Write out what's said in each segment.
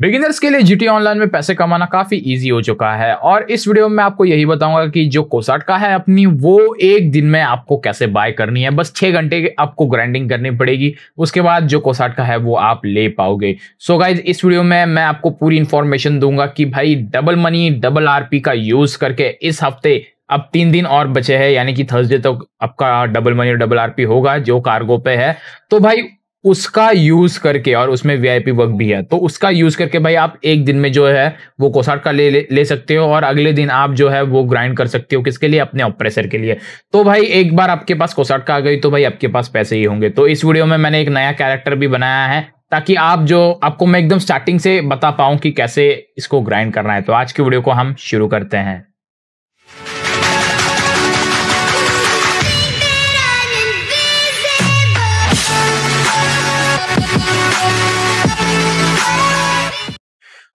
beginners के लिए GT online में पैसे कमाना काफी इजी हो चुका है और इस वीडियो में आपको यही बताऊंगा कि जो कोसाट का है अपनी वो एक दिन में आपको कैसे बाय करनी है बस छह घंटे आपको ग्राइंडिंग करनी पड़ेगी उसके बाद जो कोसाट का है वो आप ले पाओगे सो so गाइज इस वीडियो में मैं आपको पूरी इन्फॉर्मेशन दूंगा कि भाई डबल मनी डबल आर का यूज करके इस हफ्ते अब तीन दिन और बचे हैं यानी कि थर्सडे तक तो आपका डबल मनी डबल आरपी होगा जो कार्गो पे है तो भाई उसका यूज करके और उसमें वीआईपी वर्क भी है तो उसका यूज करके भाई आप एक दिन में जो है वो कोसाट का ले ले सकते हो और अगले दिन आप जो है वो ग्राइंड कर सकते हो किसके लिए अपने ऑपरेसर के लिए तो भाई एक बार आपके पास कोसाट का आ गई तो भाई आपके पास पैसे ही होंगे तो इस वीडियो में मैंने एक नया कैरेक्टर भी बनाया है ताकि आप जो आपको मैं एकदम स्टार्टिंग से बता पाऊं कि कैसे इसको ग्राइंड करना है तो आज की वीडियो को हम शुरू करते हैं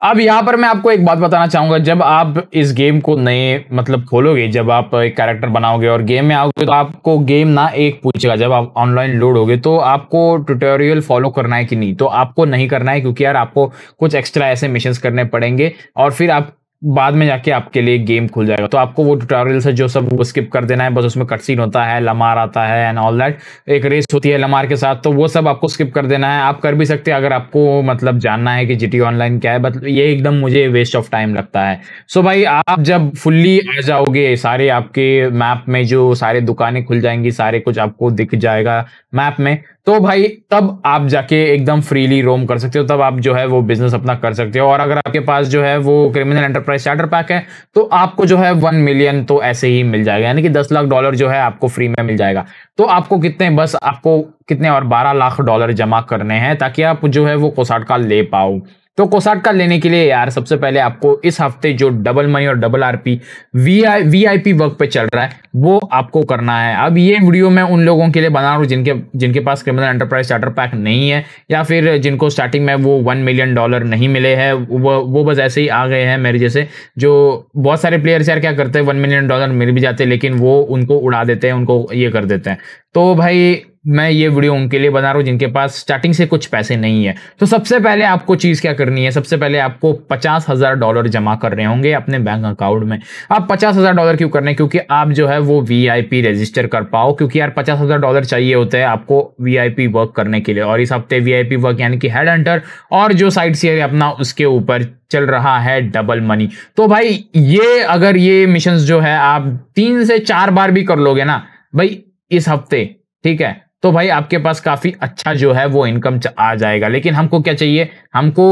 अब यहाँ पर मैं आपको एक बात बताना चाहूंगा जब आप इस गेम को नए मतलब खोलोगे जब आप एक कैरेक्टर बनाओगे और गेम में आओगे तो आपको गेम ना एक पूछेगा जब आप ऑनलाइन लोड होगे तो आपको ट्यूटोरियल फॉलो करना है कि नहीं तो आपको नहीं करना है क्योंकि यार आपको कुछ एक्स्ट्रा ऐसे मिशन करने पड़ेंगे और फिर आप बाद में जाके आपके लिए गेम खुल जाएगा तो आपको वो ट्यूटोरियल से जो सब वो स्किप कर देना है बस उसमें कटसीन होता है लमार आता है एंड ऑल दैट एक रेस होती है लमार के साथ तो वो सब आपको स्किप कर देना है आप कर भी सकते हैं अगर आपको मतलब जानना है कि जी ऑनलाइन क्या है मतलब ये एकदम मुझे वेस्ट ऑफ टाइम लगता है सो भाई आप जब फुल्ली आ जाओगे सारे आपके मैप में जो सारे दुकानें खुल जाएंगी सारे कुछ आपको दिख जाएगा मैप में तो भाई तब आप जाके एकदम फ्रीली रोम कर सकते हो तब आप जो है वो बिजनेस अपना कर सकते हो और अगर आपके पास जो है वो क्रिमिनल एंटरप्राइज चार्टर पैक है तो आपको जो है वन मिलियन तो ऐसे ही मिल जाएगा यानी कि दस लाख डॉलर जो है आपको फ्री में मिल जाएगा तो आपको कितने बस आपको कितने और बारह लाख डॉलर जमा करने हैं ताकि आप जो है वो कोसाट का ले पाओ तो कोसाट का लेने के लिए यार सबसे पहले आपको इस हफ्ते जो डबल मई और double RP V I V I P work पे चल रहा है वो आपको करना है अब ये वीडियो मैं उन लोगों के लिए बना रहा हूँ जिनके जिनके पास क्रिमिनल एंटरप्राइज स्टार्टर पैक नहीं है या फिर जिनको स्टार्टिंग में वो वन मिलियन डॉलर नहीं मिले हैं वो वो बस ऐसे ही आ गए हैं मेरे जैसे जो बहुत सारे प्लेयर्स यार क्या करते हैं वन मिलियन डॉलर मिल भी जाते हैं लेकिन वो उनको उड़ा देते हैं उनको ये कर देते हैं तो भाई मैं ये वीडियो उनके लिए बना रहा हूँ जिनके पास स्टार्टिंग से कुछ पैसे नहीं है तो सबसे पहले आपको चीज़ क्या करनी है सबसे पहले आपको पचास हज़ार डॉलर जमा कर रहे होंगे अपने बैंक अकाउंट में आप पचास हज़ार डॉलर क्यों करने क्योंकि आप जो है वो वी रजिस्टर कर पाओ क्योंकि यार पचास हज़ार डॉलर चाहिए होते हैं आपको वी वर्क करने के लिए और इस हफ्ते वी वर्क यानी कि हेड हंटर और जो साइड सी अपना उसके ऊपर चल रहा है डबल मनी तो भाई ये अगर ये मिशन जो है आप तीन से चार बार भी कर लोगे ना भाई इस हफ्ते ठीक है तो भाई आपके पास काफी अच्छा जो है वो इनकम आ जाएगा लेकिन हमको क्या चाहिए हमको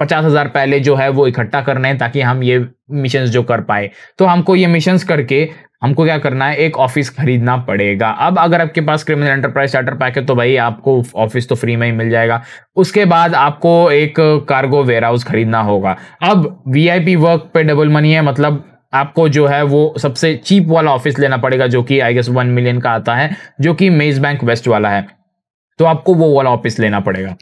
पचास हजार पहले जो है वो इकट्ठा करना है ताकि हम ये मिशन जो कर पाए तो हमको ये मिशन करके हमको क्या करना है एक ऑफिस खरीदना पड़ेगा अब अगर आपके पास क्रिमिनल एंटरप्राइज चार्टर पैक है तो भाई आपको ऑफिस तो फ्री में ही मिल जाएगा उसके बाद आपको एक कार्गो वेयर हाउस खरीदना होगा अब वीआईपी वर्क पे डबल मनी है मतलब आपको जो है वो सबसे चीप वाला ऑफिस लेना पड़ेगा जो कि आई गेस वन मिलियन का आता है जो कि मेज बैंक वेस्ट वाला है तो आपको वो वाला ऑफिस लेना पड़ेगा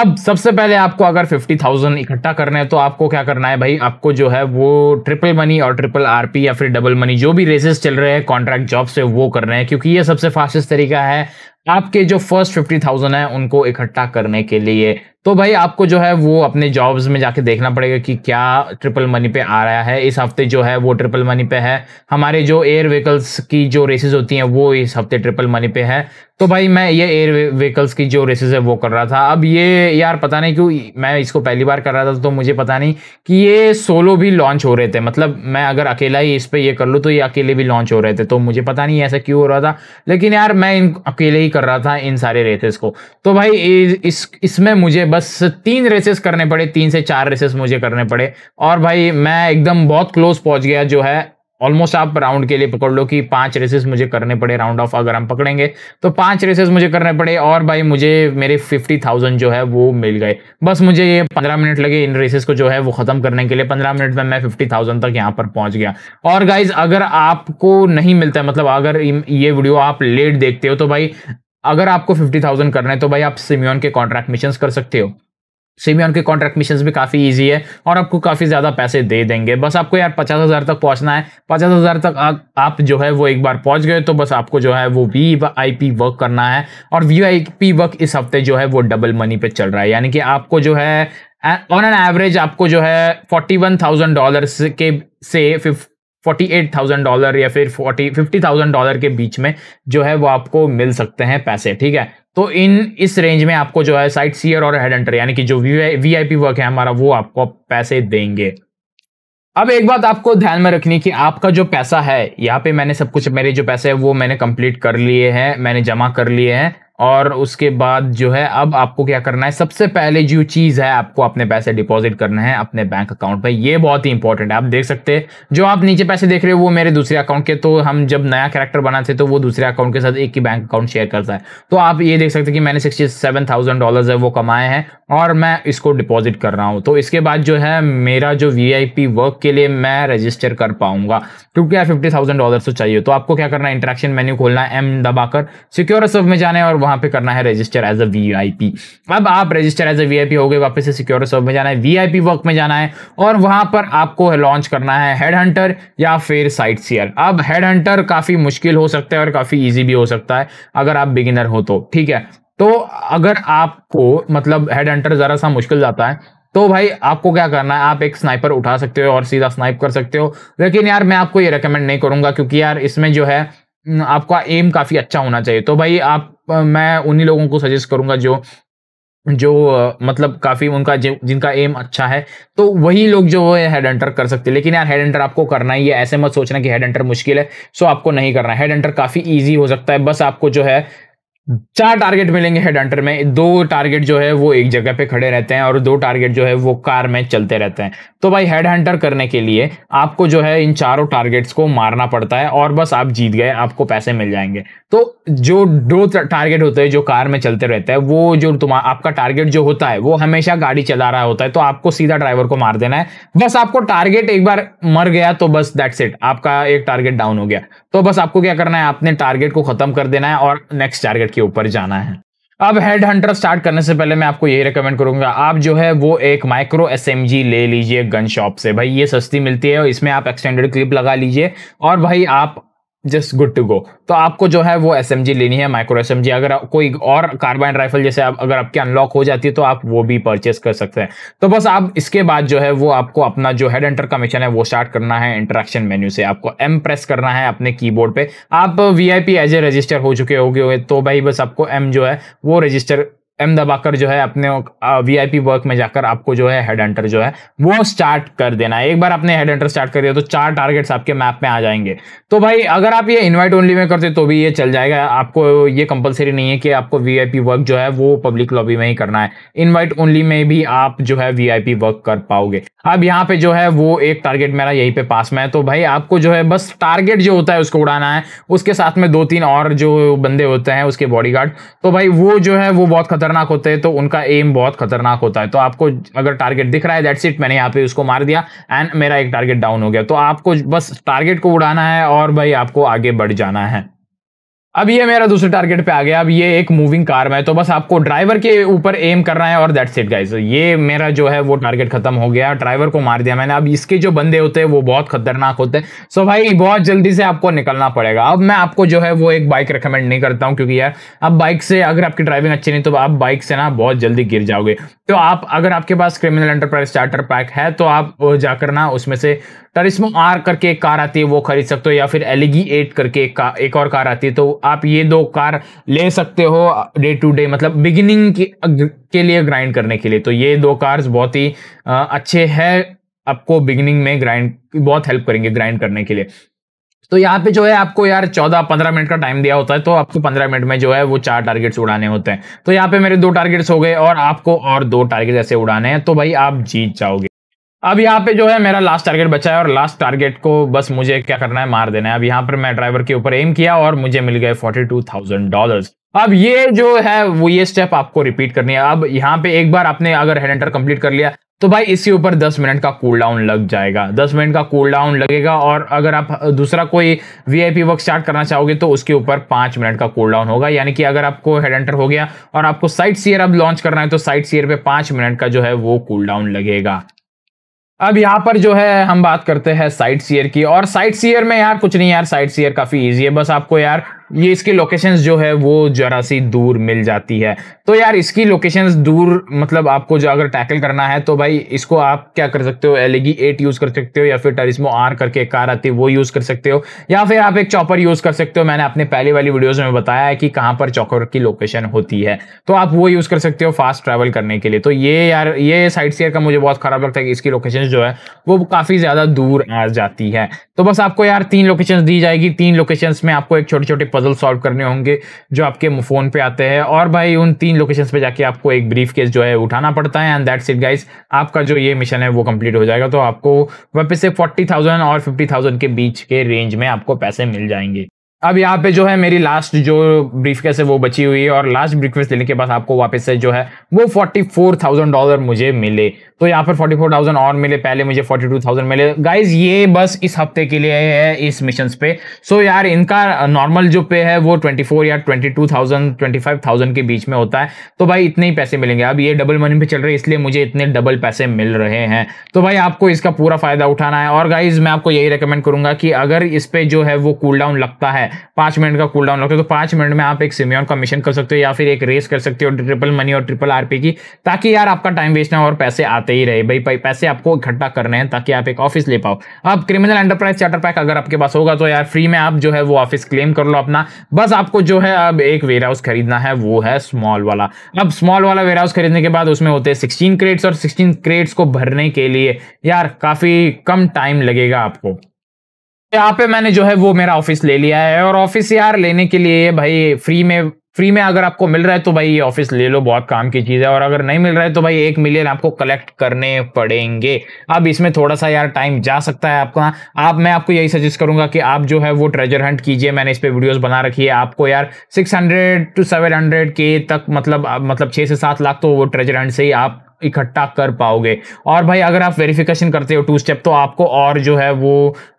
अब सबसे पहले आपको अगर फिफ्टी थाउजेंड इकट्ठा करना है तो आपको क्या करना है भाई आपको जो है वो ट्रिपल मनी और ट्रिपल आरपी या फिर डबल मनी जो भी रेसेस चल रहे हैं कॉन्ट्रैक्ट जॉब से वो कर रहे हैं क्योंकि ये सबसे फास्टेस्ट तरीका है आपके जो फर्स्ट फिफ्टी थाउजेंड है उनको इकट्ठा करने के लिए तो भाई आपको जो है वो अपने जॉब्स में जाके देखना पड़ेगा कि क्या ट्रिपल मनी पे आ रहा है इस हफ्ते जो है वो ट्रिपल मनी पे है हमारे जो एयर व्हीकल्स की जो रेसेस होती हैं वो इस हफ्ते ट्रिपल मनी पे है तो भाई मैं ये एयर व्हीकल्स की जो रेसेस है वो कर रहा था अब ये यार पता नहीं क्यों मैं इसको पहली बार कर रहा था तो मुझे पता नहीं कि ये सोलो भी लॉन्च हो रहे थे मतलब मैं अगर अकेला ही इस पर ये कर लूँ तो ये अकेले भी लॉन्च हो रहे थे तो मुझे पता नहीं ऐसा क्यों हो रहा था लेकिन यार मैं इन अकेले ही कर रहा था इन सारे रेसेस को तो भाई इसमें मुझे बस तीन रेसेस करने पड़े तीन से चार रेसेस मुझे करने पड़े और भाई मैं एकदम बहुत क्लोज पहुंच गया जो है ऑलमोस्ट आप राउंड के लिए पकड़ लो कि पांच रेसेस मुझे करने पड़े राउंड ऑफ अगर हम पकड़ेंगे तो पांच रेसेस मुझे करने पड़े और भाई मुझे मेरे फिफ्टी थाउजेंड जो है वो मिल गए बस मुझे ये पंद्रह मिनट लगे इन रेसेस को जो है वो खत्म करने के लिए पंद्रह मिनट में मैं फिफ्टी थाउजेंड तक यहाँ पर पहुंच गया और गाइज अगर आपको नहीं मिलता मतलब अगर ये वीडियो आप लेट देखते हो तो भाई अगर आपको फिफ्टी थाउजेंड करना है तो भाई आप सिमियन के कॉन्ट्रैक्ट मिशन कर सकते हो सिमियन के कॉन्ट्रैक्ट मिशन भी काफ़ी ईजी है और आपको काफ़ी ज़्यादा पैसे दे देंगे बस आपको यार पचास हज़ार तक पहुंचना है पचास हज़ार तक आ, आप जो है वो एक बार पहुंच गए तो बस आपको जो है वो वी आई पी वर्क करना है और वी आई पी वर्क इस हफ्ते जो है वो डबल मनी पे चल रहा है यानी कि आपको जो है ऑन एन एवरेज आपको जो है फोर्टी वन थाउजेंड डॉलर के से फोर्टी एट थाउजेंड डॉलर या फिर फोर्टी फिफ्टी थाउजेंड डॉलर के बीच में जो है वो आपको मिल सकते हैं पैसे ठीक है तो इन इस रेंज में आपको जो है साइट सीयर और हेड एंटर यानी कि जो वी आई पी वर्क है हमारा वो आपको पैसे देंगे अब एक बात आपको ध्यान में रखनी कि आपका जो पैसा है यहाँ पे मैंने सब कुछ मेरे जो पैसे है वो मैंने कंप्लीट कर लिए हैं मैंने जमा कर लिए हैं और उसके बाद जो है अब आपको क्या करना है सबसे पहले जो चीज़ है आपको अपने पैसे डिपॉजिट करना है अपने बैंक अकाउंट पे ये बहुत ही इंपॉर्टेंट है आप देख सकते हैं जो आप नीचे पैसे देख रहे हो वो मेरे दूसरे अकाउंट के तो हम जब नया कैरेक्टर बनाते तो वो दूसरे अकाउंट के साथ एक ही बैंक अकाउंट शेयर करता है तो आप ये देख सकते कि मैंने सिक्सटी सेवन थाउजेंड डॉलर है वो कमाए हैं और मैं इसको डिपॉजिट कर रहा हूँ तो इसके बाद जो है मेरा जो वी वर्क के लिए मैं रजिस्टर कर पाऊंगा क्योंकि यार फिफ्टी थाउजेंड डॉलर तो चाहिए तो आपको क्या करना है इंटरेक्शन मेन्यू खोलना है एम दबाकर सिक्योर सब में जाने और वहां पे करना है रजिस्टर एज अ वी अब आप रजिस्टर एज अ वी हो गए वापस से सिक्योर सर्व में जाना है वी वर्क में जाना है और वहां पर आपको लॉन्च करना है हेड हंटर या फिर साइट सीयर अब हेड हंटर काफ़ी मुश्किल हो सकता है और काफ़ी ईजी भी हो सकता है अगर आप बिगिनर हो तो ठीक है तो अगर आपको मतलब हेड हंटर ज़रा सा मुश्किल जाता है तो भाई आपको क्या करना है आप एक स्नाइपर उठा सकते हो और सीधा स्नाइप कर सकते हो लेकिन यार मैं आपको ये रेकमेंड नहीं करूंगा क्योंकि यार इसमें जो है आपका एम काफ़ी अच्छा होना चाहिए तो भाई आप मैं उन्हीं लोगों को सजेस्ट करूंगा जो जो मतलब काफ़ी उनका जिनका एम अच्छा है तो वही लोग जो है हेड एंटर कर सकते हैं लेकिन यार हेड एंटर आपको करना ही है ऐसे मत सोचना कि हेड एंटर मुश्किल है सो आपको नहीं करना है हेड एंटर काफ़ी ईजी हो सकता है बस आपको जो है चार टारगेट मिलेंगे हेड हंटर में दो टारगेट जो है वो एक जगह पे खड़े रहते हैं और दो टारगेट जो है वो कार में चलते रहते हैं तो भाई हेड हंटर करने के लिए आपको जो है इन चारों टारगेट्स को मारना पड़ता है और बस आप जीत गए आपको पैसे मिल जाएंगे तो जो दो टारगेट होते हैं जो कार में चलते रहते हैं वो जो तुम्हारा आपका टारगेट जो होता है वो हमेशा गाड़ी चला रहा होता है तो आपको सीधा ड्राइवर को मार देना है बस आपको टारगेट एक बार मर गया तो बस दैट्स इट आपका एक टारगेट डाउन हो गया तो बस आपको क्या करना है आपने टारगेट को खत्म कर देना है और नेक्स्ट टारगेट के ऊपर जाना है अब हेड हंटर स्टार्ट करने से पहले मैं आपको ये रिकमेंड करूंगा आप जो है वो एक माइक्रो एस ले लीजिए गन शॉप से भाई ये सस्ती मिलती है और इसमें आप एक्सटेंडेड क्लिप लगा लीजिए और भाई आप जस्ट गुड टू गो तो आपको जो है वो एस लेनी है माइक्रो एस अगर कोई और कार्बाइन राइफल जैसे आप अगर आपकी अनलॉक हो जाती है तो आप वो भी परचेस कर सकते हैं तो बस आप इसके बाद जो है वो आपको अपना जो हेड एंटर का मिशन है वो स्टार्ट करना है इंटरेक्शन मेन्यू से आपको एम प्रेस करना है अपने कीबोर्ड पे आप V I P as a register हो चुके गए तो भाई बस आपको एम जो है वो रजिस्टर एम दबाकर जो है अपने वीआईपी वर्क में जाकर आपको जो है हेड एंटर जो है वो स्टार्ट कर देना है एक बार आपने हेड एंटर स्टार्ट कर दिया तो चार टारगेट्स आपके मैप में आ जाएंगे तो भाई अगर आप ये इनवाइट ओनली में करते तो भी ये चल जाएगा आपको ये कंपलसरी नहीं है कि आपको वीआईपी वर्क जो है वो पब्लिक लॉबी में ही करना है इन्वाइट ओनली में भी आप जो है पी वर्क कर पाओगे अब यहाँ पे जो है वो एक टारगेट मेरा यहीं पे पास में है तो भाई आपको जो है बस टारगेट जो होता है उसको उड़ाना है उसके साथ में दो तीन और जो बंदे होते हैं उसके गार्ड तो भाई वो जो है वो बहुत खतरनाक खतरनाक होते हैं तो उनका एम बहुत खतरनाक होता है तो आपको अगर टारगेट दिख रहा है दैट्स इट मैंने यहाँ पे उसको मार दिया एंड मेरा एक टारगेट डाउन हो गया तो आपको बस टारगेट को उड़ाना है और भाई आपको आगे बढ़ जाना है अब ये मेरा दूसरे टारगेट पे आ गया अब ये एक मूविंग कार में तो बस आपको ड्राइवर के ऊपर एम करना है और दैट्स इट गाइस ये मेरा जो है वो टारगेट खत्म हो गया ड्राइवर को मार दिया मैंने अब इसके जो बंदे होते हैं वो बहुत खतरनाक होते हैं सो भाई बहुत जल्दी से आपको निकलना पड़ेगा अब मैं आपको जो है वो एक बाइक रिकमेंड नहीं करता हूँ क्योंकि यार अब बाइक से अगर आपकी ड्राइविंग अच्छी नहीं तो आप बाइक से ना बहुत जल्दी गिर जाओगे तो आप अगर आपके पास क्रिमिनल एंटरप्राइज स्टार्टर पैक है तो आप जाकर ना उसमें से करिश्मा आर करके एक कार आती है वो खरीद सकते हो या फिर एलिगी एट करके एक, का, एक और कार आती है तो आप ये दो कार ले सकते हो डे टू डे मतलब बिगिनिंग के, के लिए ग्राइंड करने के लिए तो ये दो कार्स बहुत ही आ, अच्छे है आपको बिगिनिंग में ग्राइंड बहुत हेल्प करेंगे ग्राइंड करने के लिए तो यहाँ पे जो है आपको यार चौदह पंद्रह मिनट का टाइम दिया होता है तो आपको पंद्रह मिनट में जो है वो चार टारगेट्स उड़ाने होते हैं तो यहाँ पे मेरे दो टारगेट्स हो गए और आपको और दो टारगेट ऐसे उड़ाने हैं तो भाई आप जीत जाओगे अब यहाँ पे जो है मेरा लास्ट टारगेट बचा है और लास्ट टारगेट को बस मुझे क्या करना है मार देना है अब यहाँ पर मैं ड्राइवर के ऊपर एम किया और मुझे मिल गए फोर्टी टू थाउजेंड डॉलर अब ये जो है वो ये स्टेप आपको रिपीट करनी है अब यहाँ पे एक बार आपने अगर हेड एंटर कंप्लीट कर लिया तो भाई इसके ऊपर दस मिनट का कूल डाउन लग जाएगा दस मिनट का कूल डाउन लगेगा और अगर आप दूसरा कोई वीआईपी वर्क स्टार्ट करना चाहोगे तो उसके ऊपर पांच मिनट का कूल डाउन होगा यानी कि अगर आपको हेड एंटर हो गया और आपको साइट सीयर अब लॉन्च करना है तो साइट सीयर पे पांच मिनट का जो है वो कूल डाउन लगेगा अब यहाँ पर जो है हम बात करते हैं साइट सीयर की और साइट सीयर में यार कुछ नहीं यार साइट सीयर काफी ईजी है बस आपको यार ये इसकी लोकेशंस जो है वो जरा सी दूर मिल जाती है तो यार इसकी लोकेशंस दूर मतलब आपको जो अगर टैकल करना है तो भाई इसको आप क्या कर सकते हो एलेगी एट यूज़ कर सकते हो या फिर टरिस्मो आर करके कार आती है वो यूज़ कर सकते हो या फिर आप एक चॉपर यूज़ कर सकते हो मैंने अपने पहले वाली वीडियोज़ में बताया है कि कहाँ पर चॉकर की लोकेशन होती है तो आप वो यूज़ कर सकते हो फास्ट ट्रैवल करने के लिए तो ये यार ये साइड सीयर का मुझे बहुत ख़राब लगता है कि इसकी लोकेशन जो है वो काफ़ी ज़्यादा दूर आ जाती है तो बस आपको यार तीन लोकेशन दी जाएगी तीन लोकेशन में आपको एक छोटे छोटे पजल सॉल्व करने होंगे जो आपके फ़ोन पे आते हैं और भाई उन तीन लोकेशंस पे जाके आपको एक ब्रीफ केस जो है उठाना पड़ता है एंड दैट्स इट गाइस आपका जो ये मिशन है वो कंप्लीट हो जाएगा तो आपको वापस से फोर्टी थाउजेंड और फिफ्टी थाउजेंड के बीच के रेंज में आपको पैसे मिल जाएंगे अब यहाँ पे जो है मेरी लास्ट जो ब्रीफ केस है वो बची हुई है और लास्ट ब्रीफ लेने के बाद आपको वापस से जो है वो फोर्टी फोर थाउजेंड डॉलर मुझे मिले तो यहाँ पर फोर्टी फोर थाउजेंड और मिले पहले मुझे फोर्टी टू थाउजेंड मिले गाइज ये बस इस हफ्ते के लिए है इस मिशन पे सो so यार इनका नॉर्मल जो पे है वो ट्वेंटी फोर या twenty two thousand twenty five thousand के बीच में होता है तो भाई इतने ही पैसे मिलेंगे अब ये डबल मनी पे चल रहे इसलिए मुझे इतने डबल पैसे मिल रहे हैं तो भाई आपको इसका पूरा फायदा उठाना है और गाइज मैं आपको यही रिकमेंड करूंगा कि अगर इस पर जो है वो कूल डाउन लगता है पांच मिनट का कूल डाउन लगता है तो पांच मिनट में आप एक सिमियन का मिशन कर सकते हो या फिर एक रेस कर सकते हो ट्रिपल मनी और ट्रिपल आरपी की ताकि यार आपका टाइम वेस्ट ना हो और पैसे आते ही रहे भाई पैसे आपको इकट्ठा करने हैं ताकि आप एक ऑफिस ले पाओ अब क्रिमिनल एंटरप्राइज चार्टर पैक अगर आपके पास होगा तो यार फ्री में आप जो है वो ऑफिस क्लेम कर लो अपना बस आपको जो है अब एक वेयर हाउस खरीदना है वो है स्मॉल वाला अब स्मॉल वाला वेयर हाउस खरीदने के बाद उसमें होते हैं सिक्सटीन क्रेड्स और सिक्सटीन क्रेड्स को भरने के लिए यार काफ़ी कम टाइम लगेगा आपको यहाँ पे मैंने जो है वो मेरा ऑफिस ले लिया है और ऑफिस यार लेने के लिए भाई फ्री में फ्री में अगर आपको मिल रहा है तो भाई ये ऑफिस ले लो बहुत काम की चीज है और अगर नहीं मिल रहा है तो भाई एक मिलियन आपको कलेक्ट करने पड़ेंगे अब इसमें थोड़ा सा यार टाइम जा सकता है आपका आप मैं आपको यही सजेस्ट करूंगा कि आप जो है वो ट्रेजर हंट कीजिए मैंने इस पर वीडियोज बना रखी है आपको यार सिक्स टू सेवन के तक मतलब मतलब छः से सात लाख तो वो ट्रेजर हंट से ही आप इकट्ठा कर पाओगे और भाई अगर आप वेरिफिकेशन करते हो टू स्टेप तो आपको और जो है वो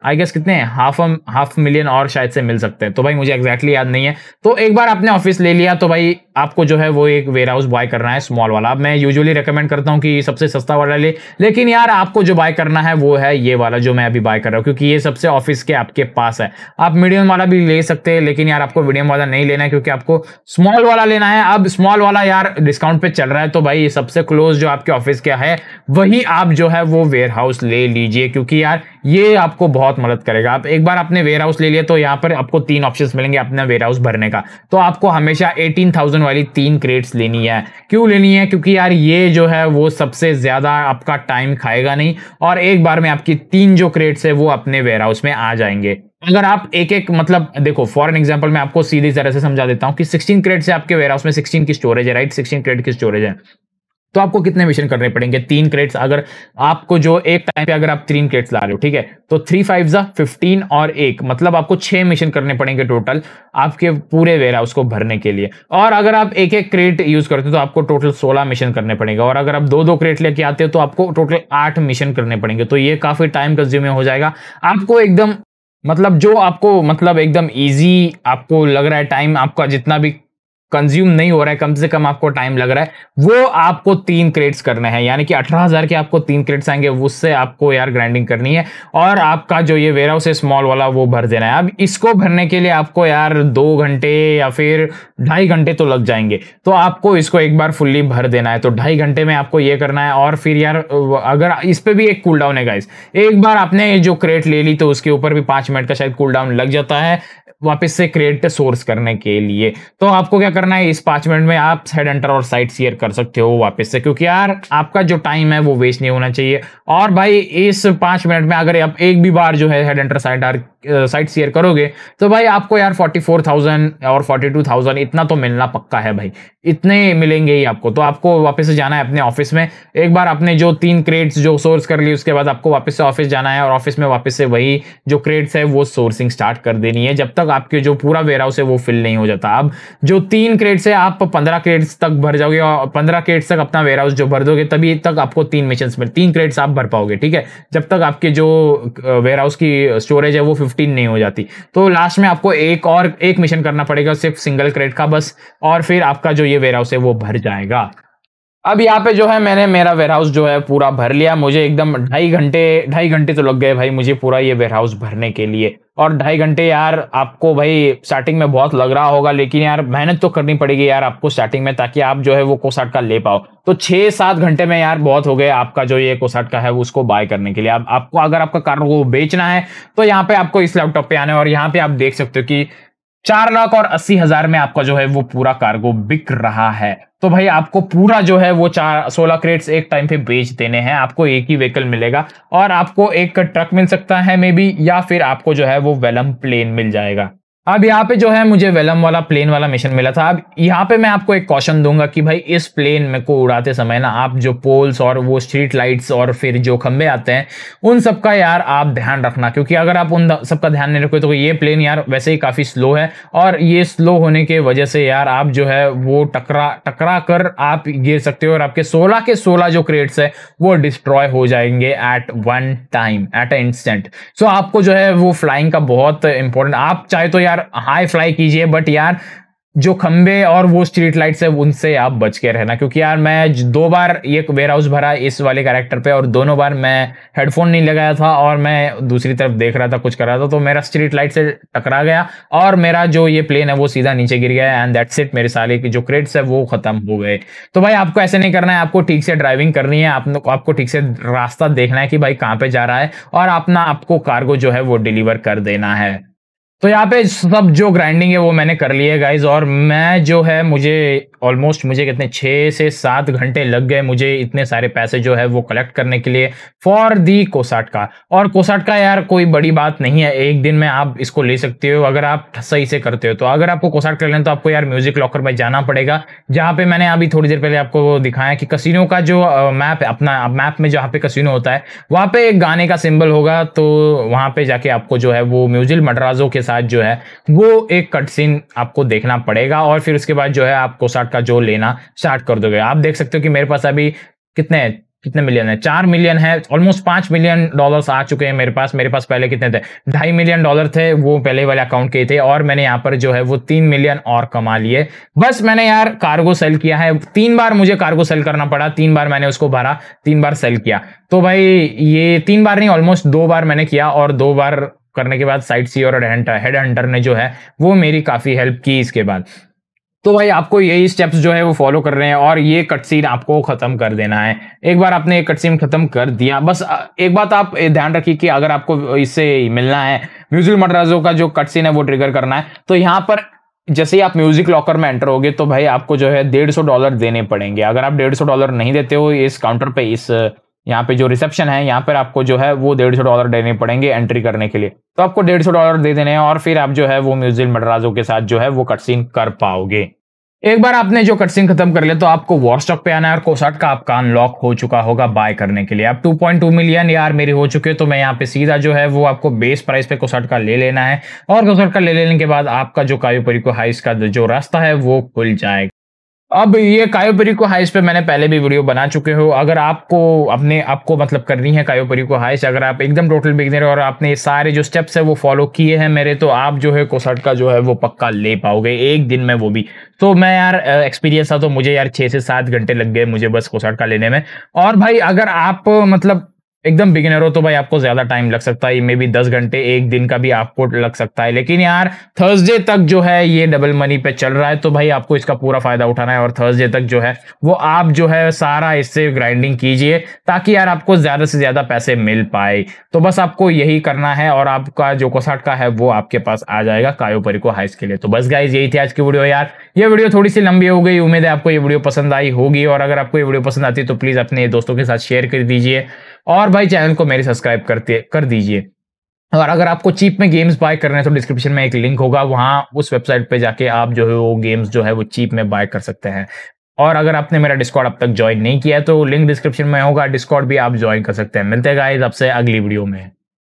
आई गेस कितने हाफ हाफ मिलियन और शायद से मिल सकते हैं तो भाई मुझे एग्जैक्टली याद नहीं है तो एक बार आपने ऑफिस ले लिया तो भाई आपको जो है वो एक वेयर हाउस बाय करना है स्मॉल वाला मैं यूजुअली रिकमेंड करता हूँ कि सबसे सस्ता वाला ले लेकिन यार आपको जो बाय करना है वो है ये वाला जो मैं अभी बाय कर रहा हूँ क्योंकि ये सबसे ऑफिस के आपके पास है आप मीडियम वाला भी ले सकते हैं लेकिन यार आपको मीडियम वाला नहीं लेना है क्योंकि आपको स्मॉल वाला लेना है अब स्मॉल वाला यार डिस्काउंट पे चल रहा है तो भाई सबसे क्लोज जो आपके ऑफिस का है वही आप जो है वो वेयर हाउस ले लीजिए क्योंकि यार ये आपको बहुत मदद करेगा आप एक बार आपने वेयर हाउस ले लिया तो यहाँ पर आपको तीन ऑप्शन मिलेंगे अपना वेयर हाउस भरने का तो आपको हमेशा एटीन थाउजेंड वाली तीन क्रेट्स लेनी है क्यों लेनी है क्योंकि यार ये जो है वो सबसे ज़्यादा आपका टाइम खाएगा नहीं और एक बार में आपकी तीन जो क्रेट्स है वो अपने वेयर हाउस में आ जाएंगे अगर आप एक एक मतलब देखो फॉर एन एग्जाम्पल मैं आपको सीधी तरह से समझा देता हूँ कि 16 क्रेड से आपके वेयर हाउस में 16 की स्टोरेज है राइट 16 क्रेड की स्टोरेज है तो आपको कितने मिशन करने पड़ेंगे तीन क्रेट्स अगर आपको जो एक टाइम पे अगर आप तीन क्रेट्स ला रहे हो ठीक है तो थ्री फाइव जा फिफ्टीन और एक मतलब आपको छह मिशन करने पड़ेंगे टोटल आपके पूरे वेरा हाउस को भरने के लिए और अगर आप एक एक क्रेट यूज करते हो तो आपको टोटल सोलह मिशन करने पड़ेंगे और अगर आप दो दो क्रेट लेके आते हो तो आपको टोटल आठ मिशन करने पड़ेंगे तो ये काफी टाइम कंज्यूमिंग हो जाएगा आपको एकदम मतलब जो आपको मतलब एकदम इजी आपको लग रहा है टाइम आपका जितना भी कंज्यूम नहीं हो रहा है कम से कम आपको टाइम लग रहा है वो आपको तीन क्रेट्स करने हैं यानी कि अठारह हज़ार के आपको तीन क्रेड्स आएंगे उससे आपको यार ग्राइंडिंग करनी है और आपका जो ये वेयर हाउस है स्मॉल वाला वो भर देना है अब इसको भरने के लिए आपको यार दो घंटे या फिर ढाई घंटे तो लग जाएंगे तो आपको इसको एक बार फुल्ली भर देना है तो ढाई घंटे में आपको ये करना है और फिर यार अगर इस पर भी एक कूल डाउन है गाइस एक बार आपने जो क्रेट ले ली तो उसके ऊपर भी पाँच मिनट का शायद कूल डाउन लग जाता है वापस से क्रिएट सोर्स करने के लिए तो आपको क्या करना है इस पांच मिनट में आप हेड एंटर और साइट शेयर कर सकते हो वापस से क्योंकि यार आपका जो टाइम है वो वेस्ट नहीं होना चाहिए और भाई इस पांच मिनट में अगर आप एक भी बार जो है headhunter sight or sightseer करोगे तो भाई आपको यार फोर्टी फोर थाउजेंड और फोर्टी टू थाउजेंड इतना तो मिलना पक्का है भाई इतने मिलेंगे ही आपको तो आपको वापस से जाना है अपने ऑफिस में एक बार आपने जो तीन क्रेड्स जो सोर्स कर ली उसके बाद आपको वापस से ऑफिस जाना है और ऑफिस में वापस से वही जो क्रेड्स है वो सोर्सिंग स्टार्ट कर देनी है जब तक आपके जो पूरा वेयर हाउस है वो फिल नहीं हो जाता अब जो तीन क्रेड्स है आप पंद्रह क्रेड्स तक भर जाओगे और पंद्रह क्रेड्स तक अपना वेयर हाउस जो भर दोगे तभी तक आपको तीन मिशन में तीन क्रेड्स आप भर पाओगे ठीक है जब तक आपके जो वेयर हाउस की स्टोरेज है वो फिफ्टीन नहीं हो जाती तो लास्ट में आपको एक और एक मिशन करना पड़ेगा सिर्फ सिंगल क्रेड का बस और फिर आपका जो ये वेयर हाउस है वो भर जाएगा अब यहाँ पे जो है मैंने मेरा वेयर हाउस जो है पूरा भर लिया मुझे एकदम ढाई घंटे ढाई घंटे तो लग गए भाई मुझे पूरा ये वेयर हाउस भरने के लिए और ढाई घंटे यार आपको भाई स्टार्टिंग में बहुत लग रहा होगा लेकिन यार मेहनत तो करनी पड़ेगी यार आपको स्टार्टिंग में ताकि आप जो है वो कोसाट का ले पाओ तो छः सात घंटे में यार बहुत हो गए आपका जो ये कोसाट का है उसको बाय करने के लिए आप, आपको अगर आपका कार को बेचना है तो यहाँ पे आपको इस लैपटॉप पे आना है और यहाँ पे आप देख सकते हो कि चार लाख और अस्सी हजार में आपका जो है वो पूरा कार्गो बिक रहा है तो भाई आपको पूरा जो है वो चार सोलह क्रेट्स एक टाइम पे बेच देने हैं आपको एक ही व्हीकल मिलेगा और आपको एक ट्रक मिल सकता है मे बी या फिर आपको जो है वो वेलम प्लेन मिल जाएगा अब यहाँ पे जो है मुझे वेलम वाला प्लेन वाला मिशन मिला था अब यहाँ पे मैं आपको एक क्वेश्चन दूंगा कि भाई इस प्लेन में को उड़ाते समय ना आप जो पोल्स और वो स्ट्रीट लाइट्स और फिर जो खंबे आते हैं उन सब का यार आप ध्यान रखना क्योंकि अगर आप उन सबका ध्यान नहीं रखोगे तो ये प्लेन यार वैसे ही काफ़ी स्लो है और ये स्लो होने के वजह से यार आप जो है वो टकरा टकरा कर आप गिर सकते हो और आपके सोलह के सोलह जो क्रेट्स है वो डिस्ट्रॉय हो जाएंगे at one time at a instant so आपको जो है वो फ्लाइंग का बहुत इंपॉर्टेंट आप चाहे तो यार यार हाई फ्लाई कीजिए बट यार जो खंबे और वो स्ट्रीट लाइट्स है उनसे आप बच के रहना क्योंकि यार मैं दो बार एक वेयर हाउस भरा इस वाले कैरेक्टर पे और दोनों बार मैं हेडफोन नहीं लगाया था और मैं दूसरी तरफ देख रहा था कुछ कर रहा था तो मेरा स्ट्रीट लाइट से टकरा गया और मेरा जो ये प्लेन है वो सीधा नीचे गिर गया एंड दैट्स इट मेरे सारे की जो क्रेड्स है वो खत्म हो गए तो भाई आपको ऐसे नहीं करना है आपको ठीक से ड्राइविंग करनी है आपको ठीक से रास्ता देखना है कि भाई कहाँ पे जा रहा है और अपना आपको कार्गो जो है वो डिलीवर कर देना है तो यहाँ पे सब जो ग्राइंडिंग है वो मैंने कर लिए है गाइज और मैं जो है मुझे ऑलमोस्ट मुझे कितने छः से सात घंटे लग गए मुझे इतने सारे पैसे जो है वो कलेक्ट करने के लिए फॉर दी कोसाट का और कोसाट का यार कोई बड़ी बात नहीं है एक दिन में आप इसको ले सकते हो अगर आप सही से करते हो तो अगर आपको कोसाट कर लेना तो आपको यार म्यूजिक लॉकर में जाना पड़ेगा जहाँ पे मैंने अभी थोड़ी देर पहले आपको दिखाया कि कसिनो का जो मैप अपना मैप में जहाँ पे कसिनो होता है वहाँ पे एक गाने का सिम्बल होगा तो वहाँ पे जाके आपको जो है वो म्यूजिक मडराजो के साथ जो है वो एक कट सीन आपको देखना पड़ेगा और फिर उसके बाद जो है आप कोसाट का जो लेना स्टार्ट कर दोगे आप देख सकते हो कि मेरे पास अभी कितने कितने मिलियन है चार मिलियन है ऑलमोस्ट पांच मिलियन डॉलर्स आ चुके हैं मेरे पास मेरे पास पहले कितने थे ढाई मिलियन डॉलर थे वो पहले वाले अकाउंट के थे और मैंने यहाँ पर जो है वो तीन मिलियन और कमा लिए बस मैंने यार कार्गो सेल किया है तीन बार मुझे कार्गो सेल करना पड़ा तीन बार मैंने उसको भरा तीन बार सेल किया तो भाई ये तीन बार नहीं ऑलमोस्ट दो बार मैंने किया और दो बार करने के बाद साइड सी और हेड हंटर ने जो है वो मेरी काफ़ी हेल्प की इसके बाद तो भाई आपको यही स्टेप्स जो है वो फॉलो कर रहे हैं और ये कट सीन आपको खत्म कर देना है एक बार आपने ये कट सीन खत्म कर दिया बस एक बात आप ध्यान रखिए कि अगर आपको इससे मिलना है म्यूजिक मटराजो का जो कट सीन है वो ट्रिगर करना है तो यहाँ पर जैसे ही आप म्यूजिक लॉकर में एंटर होगे तो भाई आपको जो है डेढ़ डॉलर देने पड़ेंगे अगर आप डेढ़ डॉलर नहीं देते हो इस काउंटर पर इस यहाँ पे जो रिसेप्शन है यहाँ पर आपको जो है वो डेढ़ सौ डॉलर देने पड़ेंगे एंट्री करने के लिए तो आपको डेढ़ सौ डॉलर दे देने हैं और फिर आप जो है वो म्यूजियम मडराजो के साथ जो है वो कटसीन कर पाओगे एक बार आपने जो कटसिंग खत्म कर लिया तो आपको वॉरस्टॉक पे आना है और कोसाट का आपका अनलॉक हो चुका होगा बाय करने के लिए आप 2.2 मिलियन यार मेरे हो चुके तो मैं यहाँ पे सीधा जो है वो आपको बेस प्राइस पे कोसाट का ले लेना है और कोसाट का ले लेने के बाद आपका जो कायू को हाइस का जो रास्ता है वो खुल जाएगा अब ये कायोपरी को हाइस पे मैंने पहले भी वीडियो बना चुके हो अगर आपको अपने आपको मतलब करनी है कायोपरी को हाइस अगर आप एकदम टोटल बिगनर और आपने सारे जो स्टेप्स है वो फॉलो किए हैं मेरे तो आप जो है कोसट का जो है वो पक्का ले पाओगे एक दिन में वो भी तो मैं यार एक्सपीरियंस था तो मुझे यार छः से सात घंटे लग गए मुझे बस कोसट का लेने में और भाई अगर आप मतलब एकदम बिगिनर हो तो भाई आपको ज्यादा टाइम लग सकता है मे बी दस घंटे एक दिन का भी आपको लग सकता है लेकिन यार थर्सडे तक जो है ये डबल मनी पे चल रहा है तो भाई आपको इसका पूरा फायदा उठाना है और थर्सडे तक जो है वो आप जो है सारा इससे ग्राइंडिंग कीजिए ताकि यार आपको ज्यादा से ज्यादा पैसे मिल पाए तो बस आपको यही करना है और आपका जो कोसाट का है वो आपके पास आ जाएगा कायोपरी को हाइस के लिए तो बस गाइज यही थी आज की वीडियो यार ये वीडियो थोड़ी सी लंबी हो गई उम्मीद है आपको ये वीडियो पसंद आई होगी और अगर आपको ये वीडियो पसंद आती है तो प्लीज अपने दोस्तों के साथ शेयर कर दीजिए और भाई चैनल को मेरे सब्सक्राइब करते कर दीजिए और अगर आपको चीप में गेम्स बाय करना है तो डिस्क्रिप्शन में एक लिंक होगा वहाँ उस वेबसाइट पे जाके आप जो है वो गेम्स जो है वो चीप में बाय कर सकते हैं और अगर आपने मेरा डिस्कॉर्ड अब तक ज्वाइन नहीं किया है तो लिंक डिस्क्रिप्शन में होगा डिस्कॉर्ड भी आप ज्वाइन कर सकते हैं मिलते गाइज आपसे अगली वीडियो में